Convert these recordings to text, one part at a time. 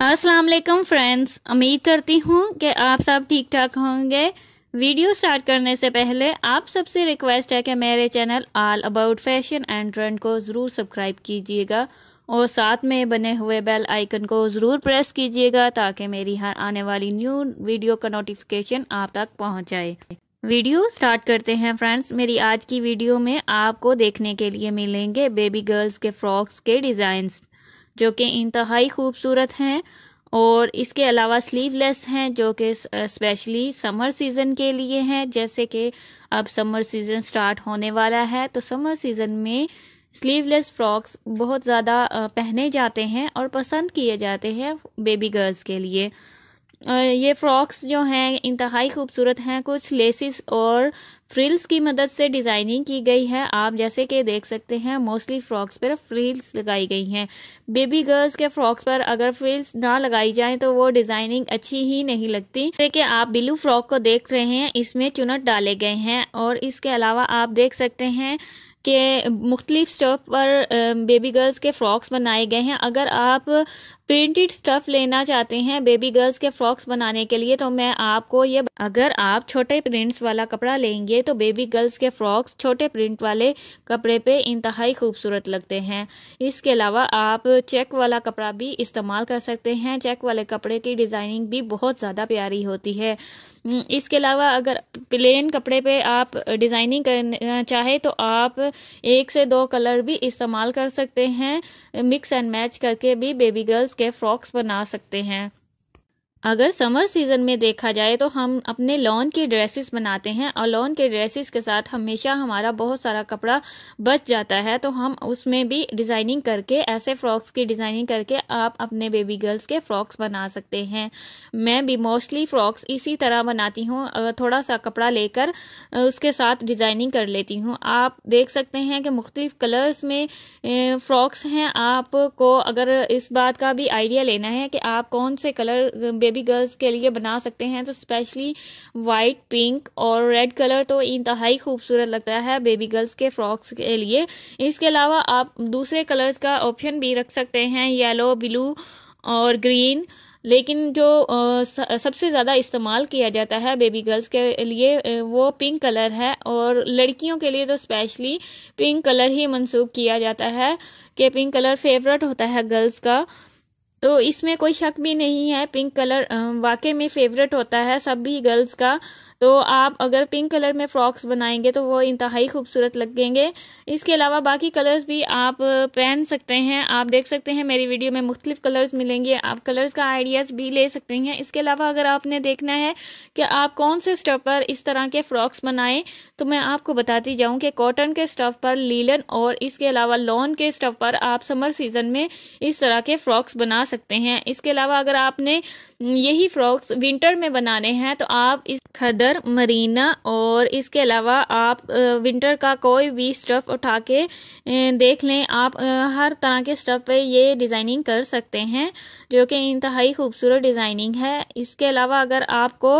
अस्सलाम वालेकुम फ्रेंड्स उम्मीद करती हूँ कि आप सब ठीक ठाक होंगे वीडियो स्टार्ट करने से पहले आप सबसे रिक्वेस्ट है कि मेरे channel all about fashion and trend को ज़रूर सब्सक्राइब कीजिएगा और साथ में बने हुए बेल आइकन को ज़रूर प्रेस कीजिएगा ताकि मेरी हर आने वाली न्यू वीडियो का नोटिफिकेशन आप तक पहुँच जाए वीडियो स्टार्ट करते हैं फ्रेंड्स मेरी आज की वीडियो में आपको देखने के लिए मिलेंगे बेबी गर्ल्स के फ्रॉक्स के डिज़ाइंस जो कि इंतहाई खूबसूरत हैं और इसके अलावा स्लीवलेस हैं जो कि स्पेशली समर सीज़न के लिए हैं जैसे कि अब समर सीज़न स्टार्ट होने वाला है तो समर सीज़न में स्लीवलेस फ्रॉक्स बहुत ज़्यादा uh, पहने जाते हैं और पसंद किए जाते हैं बेबी गर्ल्स के लिए uh, ये फ्रॉक्स जो हैं इंतहाई खूबसूरत हैं कुछ लेसिस और फ्रिल्स की मदद से डिज़ाइनिंग की गई है आप जैसे कि देख सकते हैं मोस्टली फ्रॉक्स पर फ्रिल्स लगाई गई हैं बेबी गर्ल्स के फ्रॉक्स पर अगर फ्रिल्स ना लगाई जाए तो वो डिज़ाइनिंग अच्छी ही नहीं लगती देखिए आप बिलू फ्रॉक को देख रहे हैं इसमें चुनट डाले गए हैं और इसके अलावा आप देख सकते हैं के मुख्तलिफ स्टफ़ पर बेबी गर्ल्स के फ़्रॉक्स बनाए गए हैं अगर आप प्रिंटेड स्टफ़ लेना चाहते हैं बेबी गर्ल्स के फ़्रॉक्स बनाने के लिए तो मैं आपको ये अगर आप छोटे प्रिंट्स वाला कपड़ा लेंगे तो बेबी गर्ल्स के फ्रॉक्स छोटे प्रिंट वाले कपड़े पे इंतहाई खूबसूरत लगते हैं इसके अलावा आप चेक वाला कपड़ा भी इस्तेमाल कर सकते हैं चेक वाले कपड़े की डिज़ाइनिंग भी बहुत ज़्यादा प्यारी होती है हम्म, इसके अलावा अगर प्लेन कपड़े पे आप डिज़ाइनिंग करना चाहे तो आप एक से दो कलर भी इस्तेमाल कर सकते हैं मिक्स एंड मैच करके भी बेबी गर्ल्स के फ्रॉक्स बना सकते हैं अगर समर सीज़न में देखा जाए तो हम अपने लॉन के ड्रेसेस बनाते हैं और लॉन के ड्रेसेस के साथ हमेशा हमारा बहुत सारा कपड़ा बच जाता है तो हम उसमें भी डिज़ाइनिंग करके ऐसे फ्रॉक्स की डिज़ाइनिंग करके आप अपने बेबी गर्ल्स के फ्रॉक्स बना सकते हैं मैं भी मोस्टली फ्रॉक्स इसी तरह बनाती हूँ थोड़ा सा कपड़ा लेकर उसके साथ डिज़ाइनिंग कर लेती हूँ आप देख सकते हैं कि मुख्तलिफ़ कलर्स में फ्रॉक्स हैं आपको अगर इस बात का भी आइडिया लेना है कि आप कौन से कलर बेबी गर्ल्स के लिए बना सकते हैं तो स्पेशली वाइट पिंक और रेड कलर तो इंतहाई खूबसूरत लगता है बेबी गर्ल्स के फ्रॉक्स के लिए इसके अलावा आप दूसरे कलर्स का ऑप्शन भी रख सकते हैं येलो ब्लू और ग्रीन लेकिन जो सबसे ज़्यादा इस्तेमाल किया जाता है बेबी गर्ल्स के लिए वो पिंक कलर है और लड़कियों के लिए तो स्पेशली पिंक कलर ही मनसूख किया जाता है कि पिंक कलर फेवरेट होता है गर्ल्स का तो इसमें कोई शक भी नहीं है पिंक कलर वाकई में फेवरेट होता है सभी गर्ल्स का तो आप अगर पिंक कलर में फ्रॉक्स बनाएंगे तो वो इंतहाई खूबसूरत लगेंगे इसके अलावा बाकी कलर्स भी आप पहन सकते हैं आप देख सकते हैं मेरी वीडियो में मुख्तलिफ कलर्स मिलेंगे आप कलर्स का आइडियाज़ भी ले सकते हैं इसके अलावा अगर आपने देखना है कि आप कौन से स्टफ पर इस तरह के फ्रॉक्स बनाएं तो मैं आपको बताती जाऊँ कि कॉटन के स्टफ पर लीलन और इसके अलावा लॉन के स्टफ पर आप समर सीज़न में इस तरह के फ्रॉक्स बना सकते हैं इसके अलावा अगर आपने यही फ्रॉक्स विंटर में बनाने हैं तो आप इस खदर स्वेटर मरीना और इसके अलावा आप विंटर का कोई भी स्टफ़ उठा के देख लें आप हर तरह के स्टफ़ पे ये डिज़ाइनिंग कर सकते हैं जो कि इंतहाई खूबसूरत डिज़ाइनिंग है इसके अलावा अगर आपको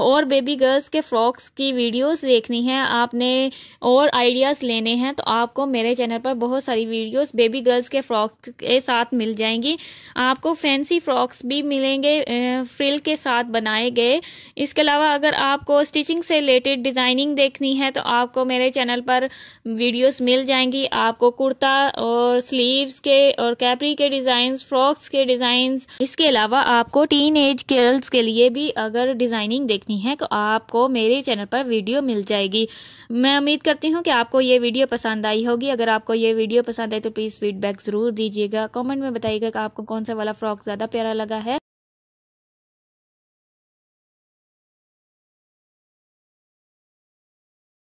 और बेबी गर्ल्स के फ्रॉक्स की वीडियोस देखनी है आपने और आइडियाज़ लेने हैं तो आपको मेरे चैनल पर बहुत सारी वीडियोज़ बेबी गर्ल्स के फ्रॉक के साथ मिल जाएंगी आपको फैंसी फ्रॉक्स भी मिलेंगे फ्रिल के साथ बनाए गए इसके अलावा अगर आप आपको स्टिचिंग से रिलेटेड डिज़ाइनिंग देखनी है तो आपको मेरे चैनल पर वीडियोस मिल जाएंगी आपको कुर्ता और स्लीव्स के और कैपरी के डिज़ाइंस फ्रॉक्स के डिज़ाइंस इसके अलावा आपको टीन एज गर्ल्स के लिए भी अगर डिज़ाइनिंग देखनी है तो आपको मेरे चैनल पर वीडियो मिल जाएगी मैं उम्मीद करती हूँ कि आपको ये वीडियो पसंद आई होगी अगर आपको ये वीडियो पसंद आए तो प्लीज़ फीडबैक ज़रूर दीजिएगा कमेंट में बताइएगा कि आपको कौन सा वाला फ्रॉक ज़्यादा प्यारा लगा है